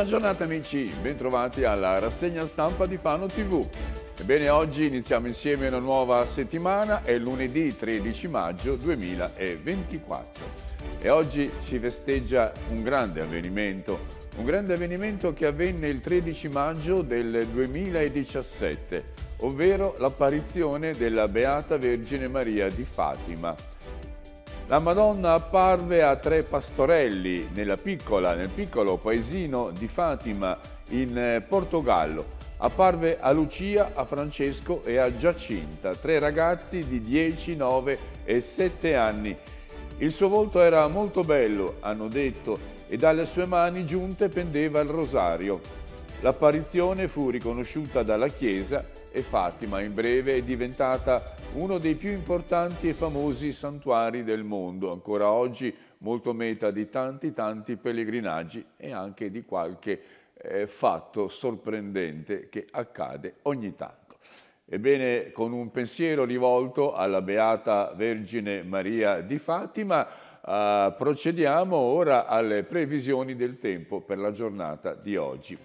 Buona giornata amici, bentrovati alla rassegna stampa di Fano TV. Ebbene oggi iniziamo insieme una nuova settimana, è lunedì 13 maggio 2024 e oggi ci festeggia un grande avvenimento, un grande avvenimento che avvenne il 13 maggio del 2017, ovvero l'apparizione della Beata Vergine Maria di Fatima la Madonna apparve a tre pastorelli piccola, nel piccolo paesino di Fatima in eh, Portogallo. Apparve a Lucia, a Francesco e a Giacinta, tre ragazzi di 10, 9 e 7 anni. Il suo volto era molto bello, hanno detto, e dalle sue mani giunte pendeva il rosario. L'apparizione fu riconosciuta dalla Chiesa e Fatima in breve è diventata uno dei più importanti e famosi santuari del mondo, ancora oggi molto meta di tanti tanti pellegrinaggi e anche di qualche eh, fatto sorprendente che accade ogni tanto. Ebbene, con un pensiero rivolto alla Beata Vergine Maria di Fatima, Uh, procediamo ora alle previsioni del tempo per la giornata di oggi.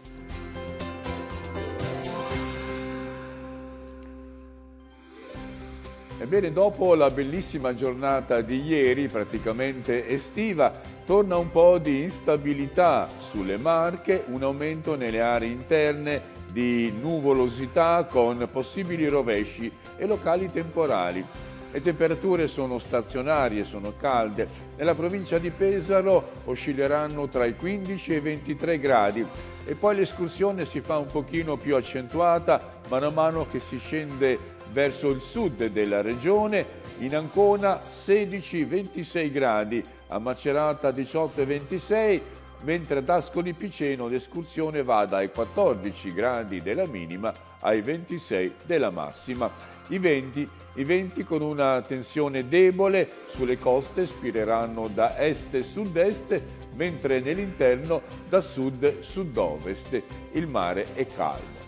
Ebbene, dopo la bellissima giornata di ieri, praticamente estiva, torna un po' di instabilità sulle Marche, un aumento nelle aree interne di nuvolosità con possibili rovesci e locali temporali. Le temperature sono stazionarie, sono calde. Nella provincia di Pesaro oscilleranno tra i 15 e i 23 gradi e poi l'escursione si fa un pochino più accentuata man mano che si scende verso il sud della regione, in Ancona 16-26 gradi, a Macerata 18-26, mentre ad Ascoli Piceno l'escursione va dai 14 gradi della minima ai 26 della massima. I venti, I venti con una tensione debole sulle coste spireranno da est sud-est, mentre nell'interno da sud-sud-ovest. Il mare è caldo.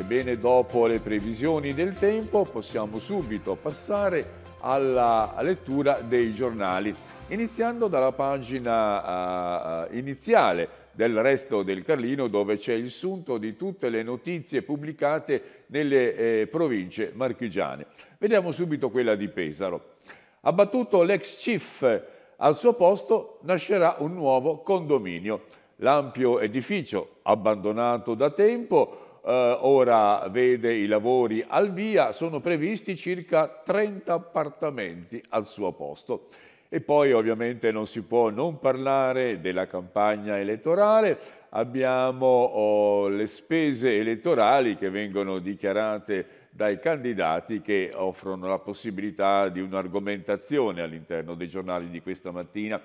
Ebbene, dopo le previsioni del tempo possiamo subito passare alla lettura dei giornali, iniziando dalla pagina uh, iniziale del resto del Carlino dove c'è il sunto di tutte le notizie pubblicate nelle eh, province marchigiane. Vediamo subito quella di Pesaro. Abbattuto l'ex chief, al suo posto nascerà un nuovo condominio. L'ampio edificio, abbandonato da tempo, eh, ora vede i lavori al via, sono previsti circa 30 appartamenti al suo posto. E poi ovviamente non si può non parlare della campagna elettorale, abbiamo oh, le spese elettorali che vengono dichiarate dai candidati che offrono la possibilità di un'argomentazione all'interno dei giornali di questa mattina.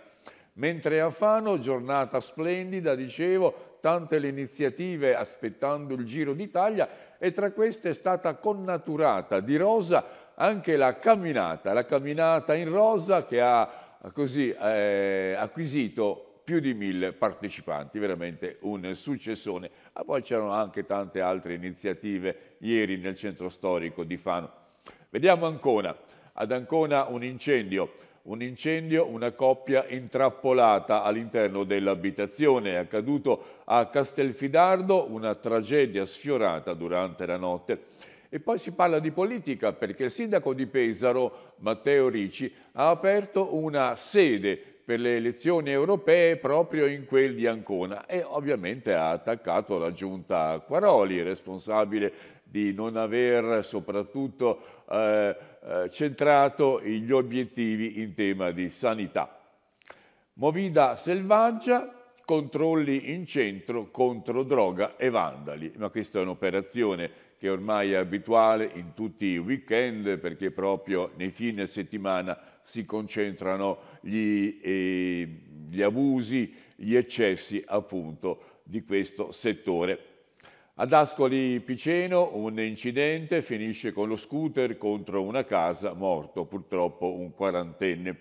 Mentre a Fano, giornata splendida, dicevo, tante le iniziative aspettando il Giro d'Italia e tra queste è stata connaturata di rosa anche la camminata, la camminata in rosa che ha così eh, acquisito più di mille partecipanti, veramente un successone. Ma poi c'erano anche tante altre iniziative ieri nel centro storico di Fano. Vediamo ancora, Ad Ancona un incendio un incendio, una coppia intrappolata all'interno dell'abitazione. È accaduto a Castelfidardo, una tragedia sfiorata durante la notte. E poi si parla di politica perché il sindaco di Pesaro, Matteo Ricci, ha aperto una sede per le elezioni europee proprio in quel di Ancona e ovviamente ha attaccato la giunta Quaroli, responsabile di non aver soprattutto eh, eh, centrato gli obiettivi in tema di sanità. Movida selvaggia, controlli in centro contro droga e vandali, ma questa è un'operazione che ormai è abituale in tutti i weekend perché proprio nei fine settimana si concentrano gli, eh, gli abusi, gli eccessi appunto di questo settore. Ad Ascoli Piceno un incidente finisce con lo scooter contro una casa, morto purtroppo un quarantenne.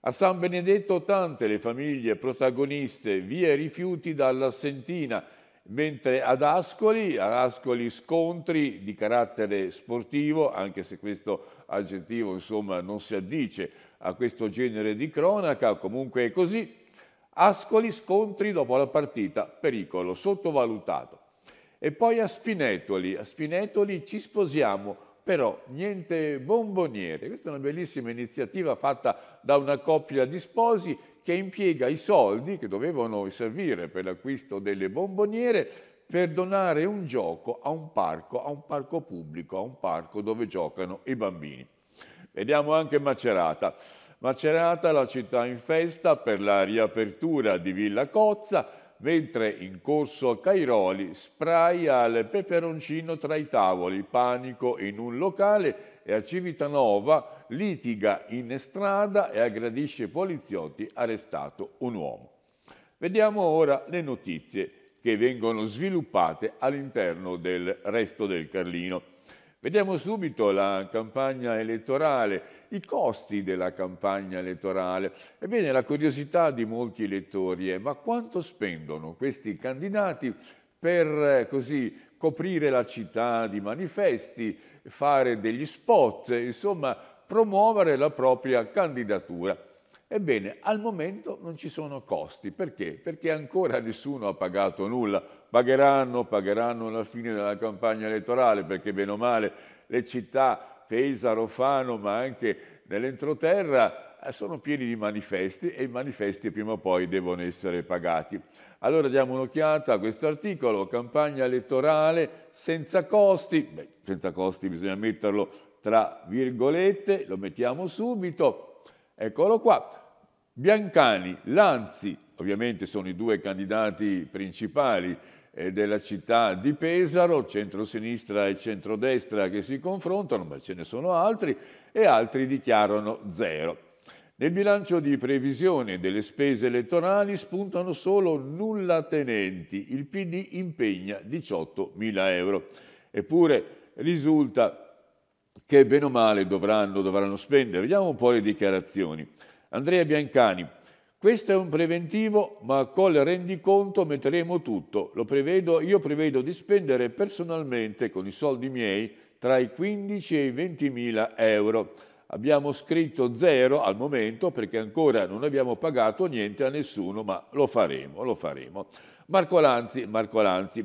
A San Benedetto tante le famiglie protagoniste, via rifiuti dalla Sentina, mentre ad Ascoli, ad Ascoli scontri di carattere sportivo, anche se questo aggettivo insomma, non si addice a questo genere di cronaca, comunque è così, Ascoli scontri dopo la partita, pericolo sottovalutato. E poi a Spinetoli, a Spinetoli ci sposiamo, però niente bomboniere. Questa è una bellissima iniziativa fatta da una coppia di sposi che impiega i soldi che dovevano servire per l'acquisto delle bomboniere per donare un gioco a un parco, a un parco pubblico, a un parco dove giocano i bambini. Vediamo anche Macerata. Macerata, la città in festa per la riapertura di Villa Cozza, mentre in corso a Cairoli spraia il peperoncino tra i tavoli, panico in un locale e a Civitanova litiga in strada e aggredisce poliziotti, arrestato un uomo. Vediamo ora le notizie che vengono sviluppate all'interno del resto del Carlino. Vediamo subito la campagna elettorale, i costi della campagna elettorale. Ebbene, la curiosità di molti elettori è ma quanto spendono questi candidati per eh, così coprire la città di manifesti, fare degli spot, insomma promuovere la propria candidatura. Ebbene, al momento non ci sono costi. Perché? Perché ancora nessuno ha pagato nulla. Pagheranno, pagheranno alla fine della campagna elettorale, perché bene o male le città, Pesaro, Fano, ma anche nell'entroterra, eh, sono pieni di manifesti e i manifesti prima o poi devono essere pagati. Allora diamo un'occhiata a questo articolo, campagna elettorale senza costi. Beh, senza costi bisogna metterlo tra virgolette, lo mettiamo subito. Eccolo qua, Biancani, Lanzi, ovviamente sono i due candidati principali eh, della città di Pesaro, centrosinistra e centrodestra che si confrontano, ma ce ne sono altri, e altri dichiarano zero. Nel bilancio di previsione delle spese elettorali spuntano solo nullatenenti, il PD impegna 18.000 euro. Eppure risulta che bene o male dovranno, dovranno spendere. Vediamo un po' le dichiarazioni. Andrea Biancani, questo è un preventivo, ma col rendiconto metteremo tutto. Prevedo, io prevedo di spendere personalmente con i soldi miei tra i 15 e i 20 mila euro. Abbiamo scritto zero al momento perché ancora non abbiamo pagato niente a nessuno, ma lo faremo, lo faremo. Marco Lanzi, Marco Lanzi.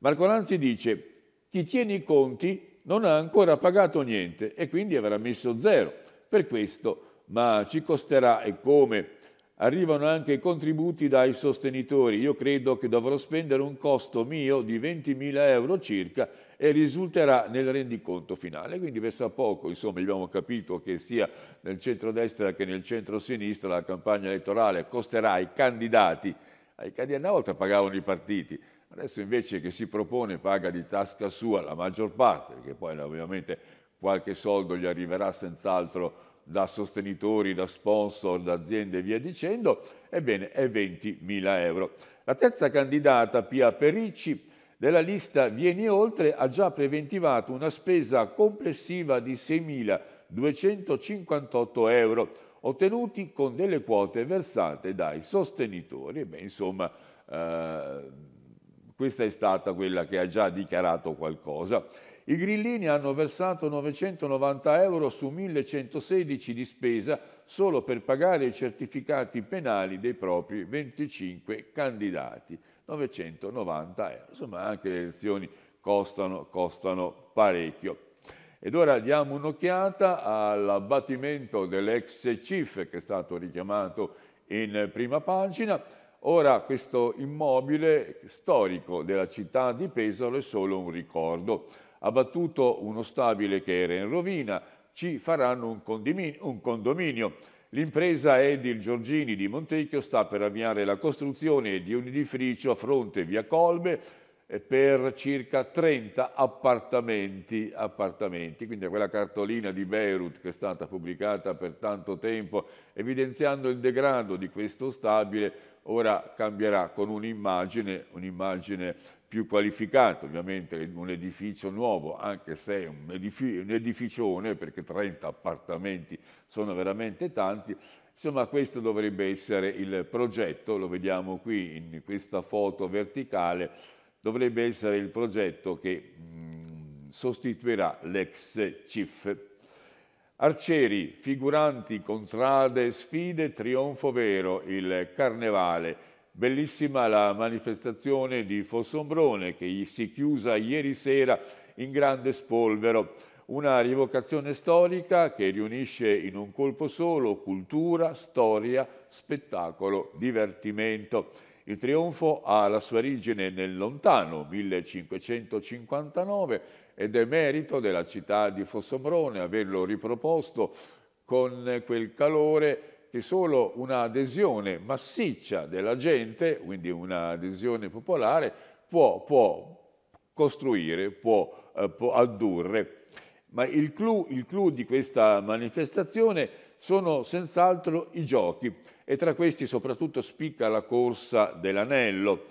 Marco Lanzi dice, chi tiene i conti non ha ancora pagato niente e quindi avrà messo zero. Per questo ma ci costerà e come. Arrivano anche i contributi dai sostenitori. Io credo che dovrò spendere un costo mio di 20.000 euro circa e risulterà nel rendiconto finale. Quindi pensa poco, insomma abbiamo capito che sia nel centro-destra che nel centro-sinistra la campagna elettorale costerà ai candidati, ai candidati una volta pagavano i partiti, adesso invece che si propone paga di tasca sua la maggior parte, perché poi ovviamente qualche soldo gli arriverà senz'altro da sostenitori, da sponsor, da aziende e via dicendo, ebbene è 20.000 euro. La terza candidata, Pia Pericci, della lista Vieni Oltre, ha già preventivato una spesa complessiva di 6.258 euro, ottenuti con delle quote versate dai sostenitori. Ebbene, insomma, eh, questa è stata quella che ha già dichiarato qualcosa. I grillini hanno versato 990 euro su 1116 di spesa solo per pagare i certificati penali dei propri 25 candidati. 990 euro. Insomma, anche le elezioni costano, costano parecchio. Ed ora diamo un'occhiata all'abbattimento dell'ex CIF che è stato richiamato in prima pagina. Ora questo immobile storico della città di Pesaro è solo un ricordo. Abbattuto uno stabile che era in rovina, ci faranno un condominio. Un condominio. L'impresa Edil Giorgini di Montecchio sta per avviare la costruzione di un edificio a fronte via Colbe eh, per circa 30 appartamenti, appartamenti, Quindi quella cartolina di Beirut che è stata pubblicata per tanto tempo evidenziando il degrado di questo stabile ora cambierà con un'immagine, un'immagine più qualificata, ovviamente un edificio nuovo, anche se è un, edifi- un edificione, perché 30 appartamenti sono veramente tanti, Insomma, questo dovrebbe essere il progetto, lo vediamo qui in questa foto verticale, dovrebbe essere il progetto che mh, mm, sostituirà l'ex CIF. Arcieri, figuranti, contrade, sfide, trionfo vero, il carnevale. Bellissima la manifestazione di Fossombrone che si chiusa ieri sera in grande spolvero. Una rivocazione storica che riunisce in un colpo solo cultura, storia, spettacolo, divertimento. Il trionfo ha la sua origine nel lontano 1559 ed è merito della città di Fossombrone averlo riproposto con quel calore che solo un'adesione massiccia della gente, quindi un'adesione popolare, può, può, costruire, può, eh, può addurre. Ma il clou, il clou di questa manifestazione sono senz'altro i giochi e tra questi soprattutto spicca la corsa dell'anello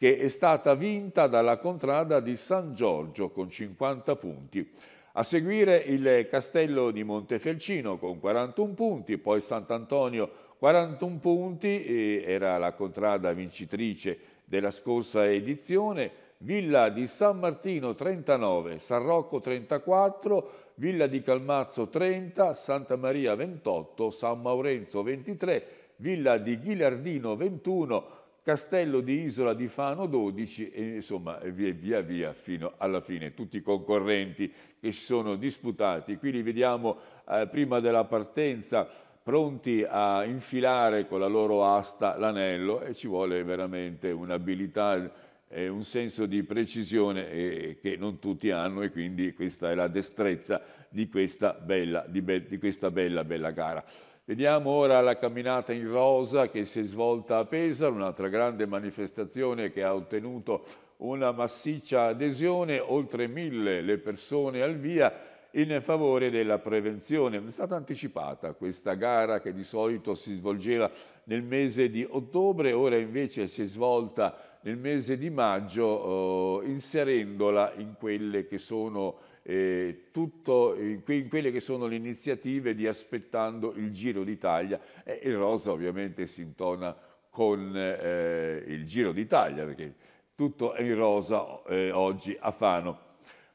che è stata vinta dalla contrada di San Giorgio con 50 punti. A seguire il Castello di Montefelcino con 41 punti, poi Sant'Antonio 41 punti, era la contrada vincitrice della scorsa edizione, Villa di San Martino 39, San Rocco 34, Villa di Calmazzo 30, Santa Maria 28, San Maurenzo 23, Villa di Ghilardino 21, Castello di Isola di Fano 12 e insomma via via, via fino alla fine tutti i concorrenti che si sono disputati. Qui li vediamo eh, prima della partenza pronti a infilare con la loro asta l'anello e ci vuole veramente un'abilità e un senso di precisione eh, che non tutti hanno e quindi questa è la destrezza di questa bella, di be di questa bella, bella gara. Vediamo ora la camminata in rosa che si è svolta a Pesaro, un'altra grande manifestazione che ha ottenuto una massiccia adesione, oltre mille le persone al via in favore della prevenzione. È stata anticipata questa gara che di solito si svolgeva nel mese di ottobre, ora invece si è svolta nel mese di maggio eh, inserendola in quelle che sono eh, tutto in, que- quelle che sono le iniziative di aspettando il Giro d'Italia e il rosa ovviamente si intona con eh, il Giro d'Italia perché tutto è in rosa eh, oggi a Fano.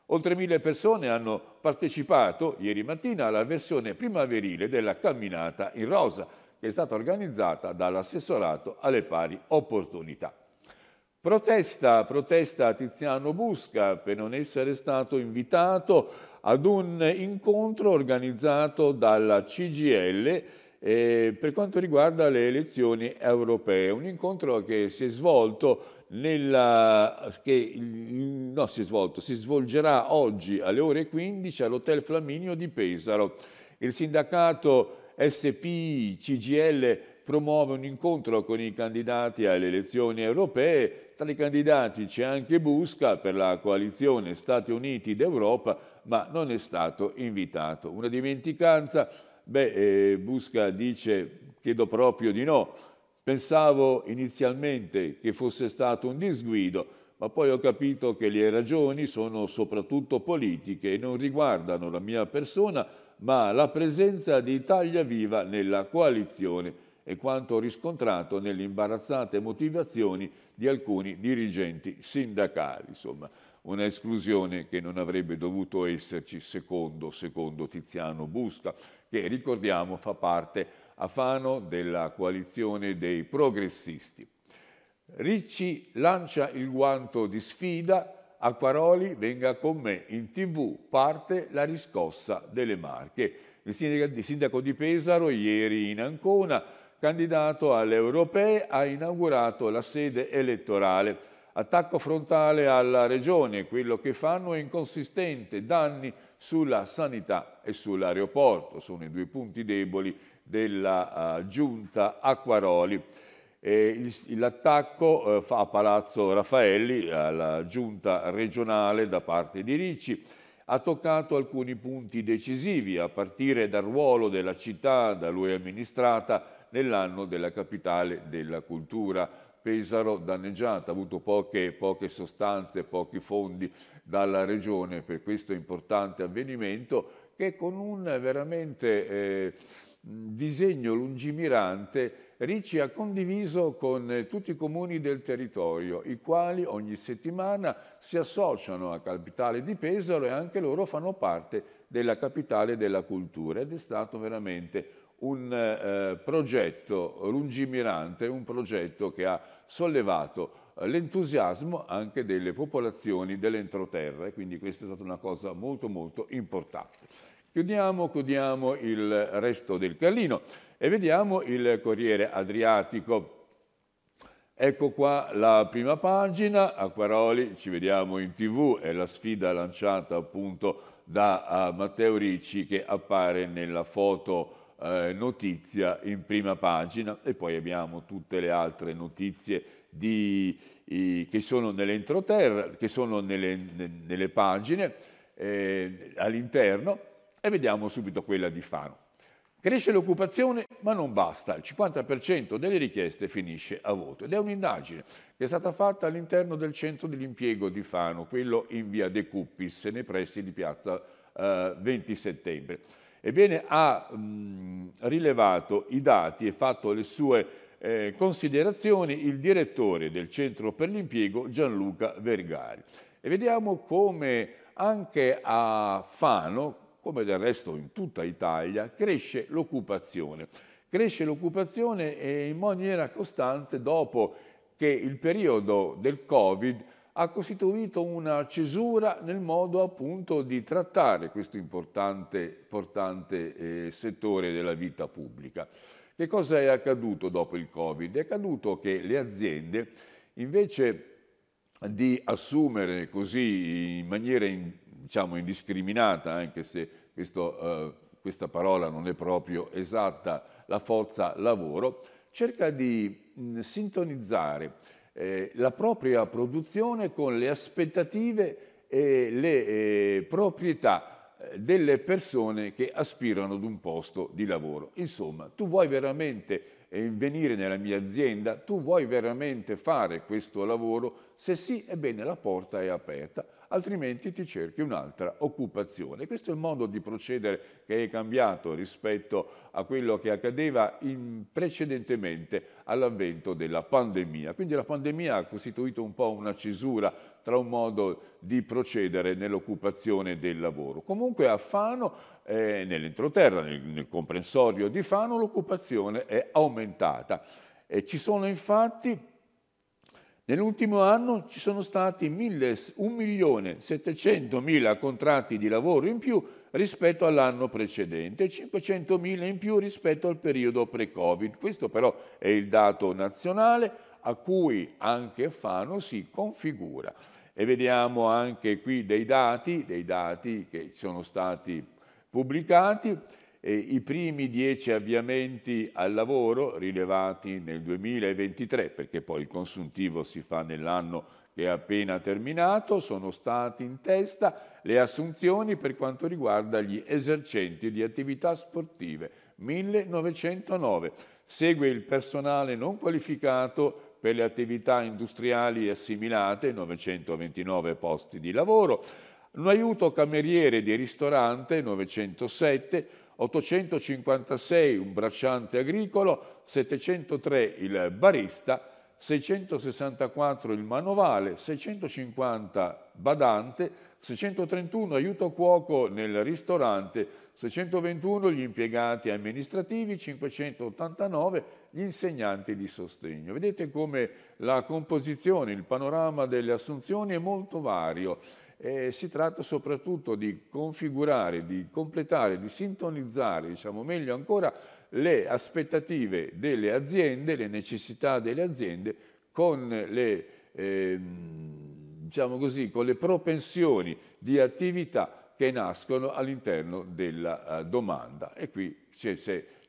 Oltre mille persone hanno partecipato ieri mattina alla versione primaverile della camminata in rosa che è stata organizzata dall'assessorato alle pari opportunità. Protesta, protesta Tiziano Busca per non essere stato invitato ad un incontro organizzato dalla CGL eh, per quanto riguarda le elezioni europee, un incontro che si è svolto, nella, che, no, si, è svolto si svolgerà oggi alle ore 15 all'Hotel Flaminio di Pesaro. Il sindacato SPI CGL promuove un incontro con i candidati alle elezioni europee. Tra i candidati c'è anche Busca per la coalizione Stati Uniti d'Europa, ma non è stato invitato. Una dimenticanza? Beh, eh, Busca dice chiedo proprio di no. Pensavo inizialmente che fosse stato un disguido, ma poi ho capito che le ragioni sono soprattutto politiche e non riguardano la mia persona, ma la presenza di Italia Viva nella coalizione e quanto riscontrato nelle imbarazzate motivazioni di alcuni dirigenti sindacali, insomma una esclusione che non avrebbe dovuto esserci secondo, secondo Tiziano Busca, che ricordiamo fa parte a Fano della coalizione dei progressisti. Ricci lancia il guanto di sfida, a Paroli venga con me in tv, parte la riscossa delle Marche. Il sindaco di Pesaro ieri in Ancona candidato alle europee, ha inaugurato la sede elettorale. Attacco frontale alla Regione, quello che fanno è inconsistente, danni sulla sanità e sull'aeroporto, sono i due punti deboli della uh, giunta Acquaroli. L'attacco uh, a Palazzo Raffaelli, alla giunta regionale da parte di Ricci, ha toccato alcuni punti decisivi, a partire dal ruolo della città da lui amministrata nell'anno della capitale della cultura. Pesaro danneggiata, ha avuto poche, poche sostanze, pochi fondi dalla regione per questo importante avvenimento che con un veramente eh, disegno lungimirante Ricci ha condiviso con eh, tutti i comuni del territorio, i quali ogni settimana si associano a Capitale di Pesaro e anche loro fanno parte della Capitale della Cultura ed è stato veramente un eh, progetto lungimirante, un progetto che ha sollevato eh, l'entusiasmo anche delle popolazioni dell'entroterra, e quindi questa è stata una cosa molto molto importante. Chiudiamo, chiudiamo il resto del Carlino e vediamo il Corriere Adriatico. Ecco qua la prima pagina, Acquaroli, ci vediamo in tv, è la sfida lanciata appunto da eh, Matteo Ricci che appare nella foto eh, notizia in prima pagina e poi abbiamo tutte le altre notizie di, i, che sono nell'entroterra, che sono nelle, ne, nelle pagine eh, all'interno e vediamo subito quella di Fano. Cresce l'occupazione, ma non basta. Il 50% delle richieste finisce a voto. Ed è un'indagine che è stata fatta all'interno del centro dell'impiego di Fano, quello in via De Cuppis, nei pressi di piazza eh, 20 settembre. Ebbene, ha mh, rilevato i dati e fatto le sue eh, considerazioni il direttore del Centro per l'Impiego Gianluca Vergari. E vediamo come anche a Fano, come del resto in tutta Italia, cresce l'occupazione. Cresce l'occupazione eh, in maniera costante dopo che il periodo del Covid ha costituito una cesura nel modo appunto di trattare questo importante, importante eh, settore della vita pubblica. Che cosa è accaduto dopo il Covid? È accaduto che le aziende invece di assumere così in maniera in, diciamo indiscriminata, anche se questo, eh, questa parola non è proprio esatta, la forza lavoro, cerca di mh, sintonizzare eh, la propria produzione con le aspettative e le eh, proprietà eh, delle persone che aspirano ad un posto di lavoro. Insomma, tu vuoi veramente eh, venire nella mia azienda? Tu vuoi veramente fare questo lavoro? Se sì, ebbene la porta è aperta altrimenti ti cerchi un'altra occupazione. Questo è il modo di procedere che è cambiato rispetto a quello che accadeva precedentemente all'avvento della pandemia. Quindi la pandemia ha costituito un po' una cesura tra un modo di procedere nell'occupazione del lavoro. Comunque a Fano, eh, nell'entroterra, nel, nel comprensorio di Fano, l'occupazione è aumentata. Eh, ci sono infatti Nell'ultimo anno ci sono stati 1.700.000 contratti di lavoro in più rispetto all'anno precedente 500.000 in più rispetto al periodo pre-Covid. Questo però è il dato nazionale a cui anche Fano si configura. E vediamo anche qui dei dati, dei dati che sono stati pubblicati eh, i primi dieci avviamenti al lavoro rilevati nel 2023, perché poi il consuntivo si fa nell'anno che è appena terminato, sono stati in testa le assunzioni per quanto riguarda gli esercenti di attività sportive, 1909. Segue il personale non qualificato per le attività industriali assimilate, 929 posti di lavoro, un aiuto cameriere di ristorante, 907, 856 un bracciante agricolo, 703 il barista, 664 il manovale, 650 badante, 631 aiuto cuoco nel ristorante, 621 gli impiegati amministrativi, 589 gli insegnanti di sostegno. Vedete come la composizione, il panorama delle assunzioni è molto vario eh, si tratta soprattutto di configurare, di completare, di sintonizzare, diciamo meglio ancora, le aspettative delle aziende, le necessità delle aziende con le, eh, diciamo così, con le propensioni di attività che nascono all'interno della eh, domanda. E qui c'è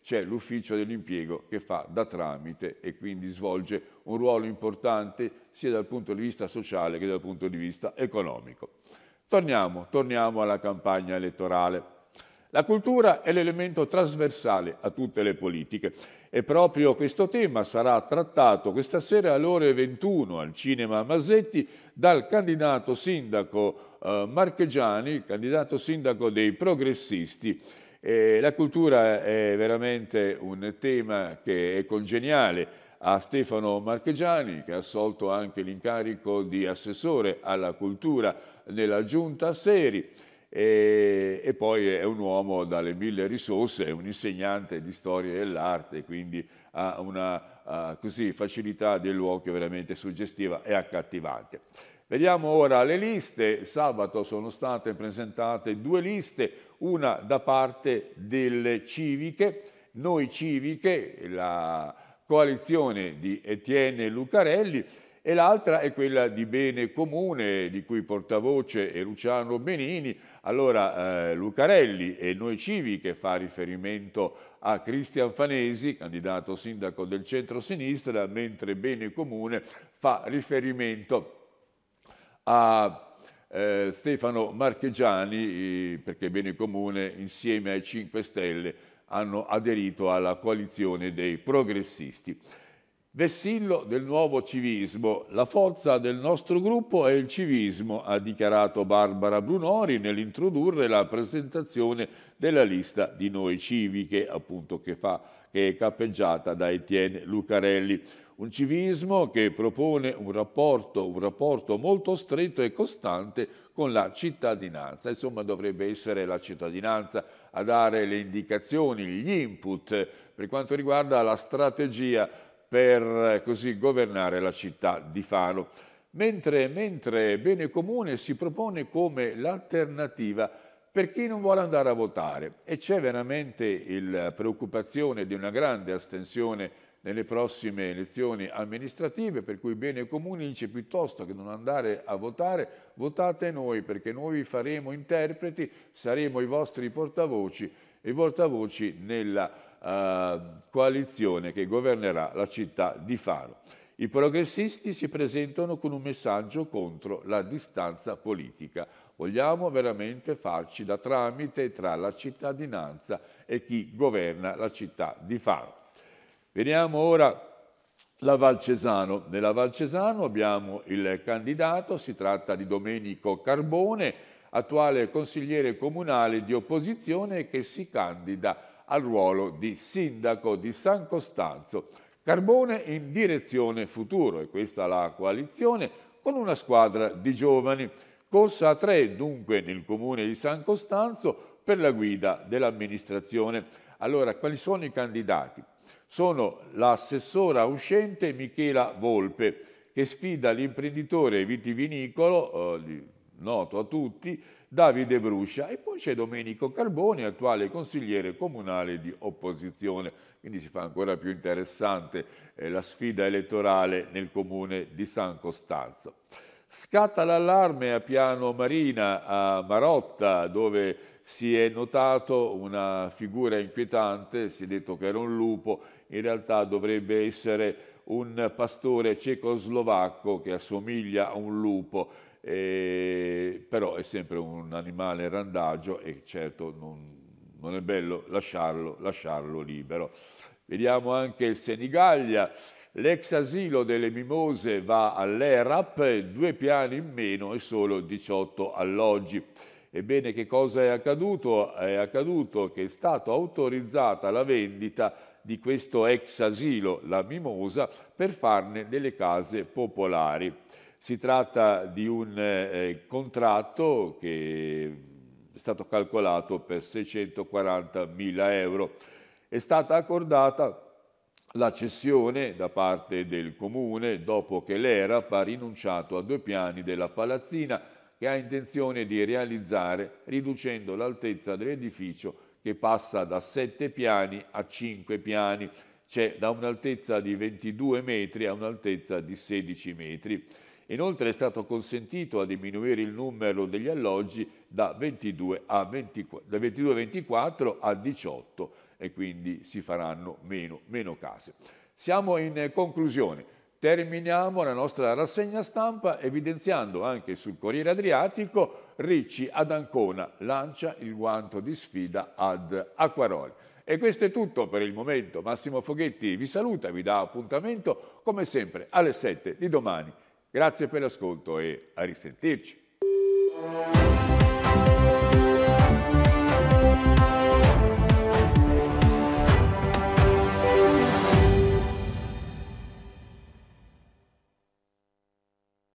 c'è l'ufficio dell'impiego che fa da tramite e quindi svolge un ruolo importante sia dal punto di vista sociale che dal punto di vista economico. Torniamo, torniamo alla campagna elettorale. La cultura è l'elemento trasversale a tutte le politiche e proprio questo tema sarà trattato questa sera alle ore 21 al Cinema Masetti dal candidato sindaco eh, Marchegiani, candidato sindaco dei progressisti eh, la cultura è veramente un tema che è congeniale a Stefano Marchegiani che ha assolto anche l'incarico di assessore alla cultura nella giunta Seri e, poi è un uomo dalle mille risorse, è un insegnante di storia dell'arte, quindi ha una uh, così, facilità dei luoghi veramente suggestiva e accattivante. Vediamo ora le liste. Sabato sono state presentate due liste, una da parte delle civiche, noi civiche, la coalizione di Etienne Lucarelli, e l'altra è quella di Bene Comune, di cui portavoce è Luciano Benini. Allora eh, Lucarelli e Noi Civiche fa riferimento a Cristian Fanesi, candidato sindaco del centro-sinistra, mentre Bene Comune fa riferimento a a eh, Stefano Marchegiani, perché Bene Comune insieme ai 5 Stelle hanno aderito alla coalizione dei progressisti. Vessillo del nuovo civismo, la forza del nostro gruppo è il civismo, ha dichiarato Barbara Brunori nell'introdurre la presentazione della lista di noi civiche, appunto che, fa, che è cappeggiata da Etienne Lucarelli. Un civismo che propone un rapporto, un rapporto molto stretto e costante con la cittadinanza. Insomma, dovrebbe essere la cittadinanza a dare le indicazioni, gli input per quanto riguarda la strategia per eh, così governare la città di Fano. Mentre, mentre Bene Comune si propone come l'alternativa per chi non vuole andare a votare e c'è veramente la eh, preoccupazione di una grande astensione nelle prossime elezioni amministrative, per cui Bene Comuni dice piuttosto che non andare a votare, votate noi perché noi vi faremo interpreti, saremo i vostri portavoci e portavoci nella uh, coalizione che governerà la città di Faro. I progressisti si presentano con un messaggio contro la distanza politica. Vogliamo veramente farci da tramite tra la cittadinanza e chi governa la città di Faro. Veniamo ora alla Valcesano. Nella Valcesano abbiamo il candidato, si tratta di Domenico Carbone, attuale consigliere comunale di opposizione che si candida al ruolo di sindaco di San Costanzo. Carbone in direzione futuro, e questa la coalizione, con una squadra di giovani. Corsa a tre dunque nel comune di San Costanzo per la guida dell'amministrazione. Allora, quali sono i candidati? Sono l'assessora uscente Michela Volpe, che sfida l'imprenditore vitivinicolo, eh, noto a tutti, Davide Bruscia e poi c'è Domenico Carboni, attuale consigliere comunale di opposizione. Quindi si fa ancora più interessante eh, la sfida elettorale nel comune di San Costanzo. Scatta l'allarme a Piano Marina, a Marotta, dove si è notato una figura inquietante, si è detto che era un lupo, in realtà dovrebbe essere un pastore cecoslovacco che assomiglia a un lupo, eh, però è sempre un animale randagio e certo non, non è bello lasciarlo, lasciarlo libero. Vediamo anche il Senigallia. L'ex asilo delle Mimose va all'ERAP, due piani in meno e solo 18 alloggi. Ebbene, che cosa è accaduto? È accaduto che è stata autorizzata la vendita di questo ex asilo, la Mimosa, per farne delle case popolari. Si tratta di un eh, contratto che è stato calcolato per 640.000 euro. È stata accordata la cessione da parte del comune dopo che l'ERAP ha rinunciato a due piani della palazzina che ha intenzione di realizzare riducendo l'altezza dell'edificio che passa da 7 piani a 5 piani, cioè da un'altezza di 22 metri a un'altezza di 16 metri. Inoltre è stato consentito a diminuire il numero degli alloggi da 22 a 24, da 22 a 24 a 18 e quindi si faranno meno, meno case. Siamo in conclusione. Terminiamo la nostra rassegna stampa evidenziando anche sul Corriere Adriatico Ricci ad Ancona lancia il guanto di sfida ad Acquaroli. E questo è tutto per il momento. Massimo Foghetti vi saluta, vi dà appuntamento come sempre alle 7 di domani. Grazie per l'ascolto e a risentirci.